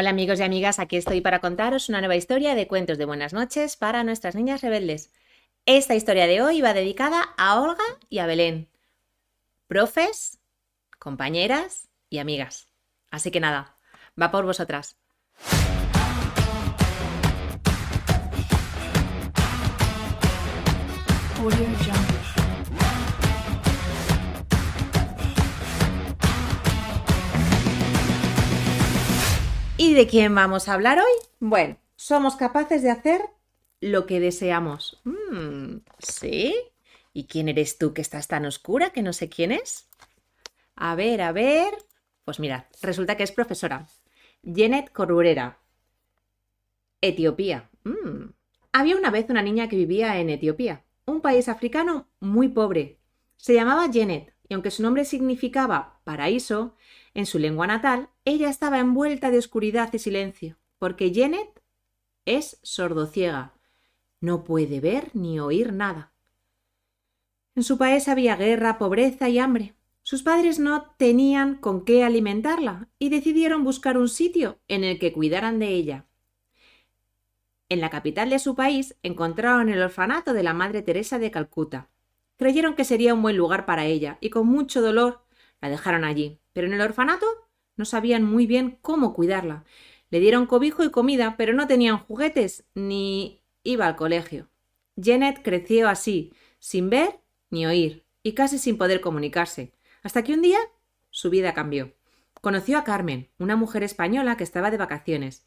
Hola amigos y amigas, aquí estoy para contaros una nueva historia de cuentos de buenas noches para nuestras niñas rebeldes. Esta historia de hoy va dedicada a Olga y a Belén, profes, compañeras y amigas. Así que nada, va por vosotras. ¿Y de quién vamos a hablar hoy? Bueno, somos capaces de hacer lo que deseamos. Mm, ¿Sí? ¿Y quién eres tú que estás tan oscura que no sé quién es? A ver, a ver. Pues mira, resulta que es profesora. Janet Corrurera. Etiopía. Mm. Había una vez una niña que vivía en Etiopía, un país africano muy pobre. Se llamaba Janet y aunque su nombre significaba paraíso, en su lengua natal, ella estaba envuelta de oscuridad y silencio, porque Janet es sordociega. No puede ver ni oír nada. En su país había guerra, pobreza y hambre. Sus padres no tenían con qué alimentarla y decidieron buscar un sitio en el que cuidaran de ella. En la capital de su país encontraron el orfanato de la Madre Teresa de Calcuta, creyeron que sería un buen lugar para ella y con mucho dolor la dejaron allí. Pero en el orfanato no sabían muy bien cómo cuidarla. Le dieron cobijo y comida, pero no tenían juguetes ni iba al colegio. Janet creció así, sin ver ni oír, y casi sin poder comunicarse, hasta que un día su vida cambió. Conoció a Carmen, una mujer española que estaba de vacaciones,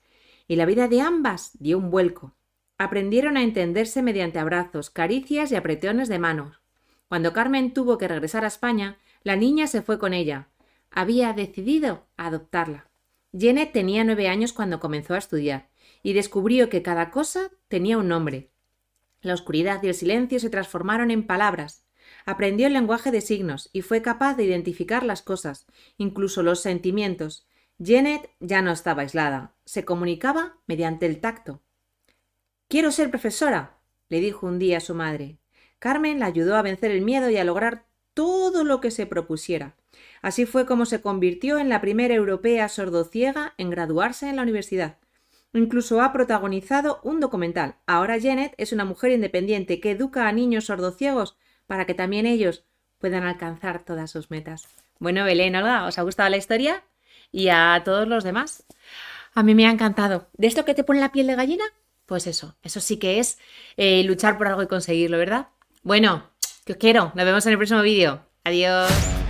y la vida de ambas dio un vuelco. Aprendieron a entenderse mediante abrazos, caricias y apretones de manos. Cuando Carmen tuvo que regresar a España, la niña se fue con ella. Había decidido adoptarla. Janet tenía nueve años cuando comenzó a estudiar y descubrió que cada cosa tenía un nombre. La oscuridad y el silencio se transformaron en palabras. Aprendió el lenguaje de signos y fue capaz de identificar las cosas, incluso los sentimientos. Janet ya no estaba aislada, se comunicaba mediante el tacto. Quiero ser profesora, le dijo un día a su madre. Carmen la ayudó a vencer el miedo y a lograr todo lo que se propusiera. Así fue como se convirtió en la primera europea sordociega en graduarse en la universidad. Incluso ha protagonizado un documental. Ahora Janet es una mujer independiente que educa a niños sordociegos para que también ellos puedan alcanzar todas sus metas. Bueno, Belén, ¿os ha gustado la historia? Y a todos los demás. A mí me ha encantado. ¿De esto que te pone la piel de gallina? Pues eso, eso sí que es eh, luchar por algo y conseguirlo, ¿verdad? Bueno, que os quiero. Nos vemos en el próximo vídeo. Adiós.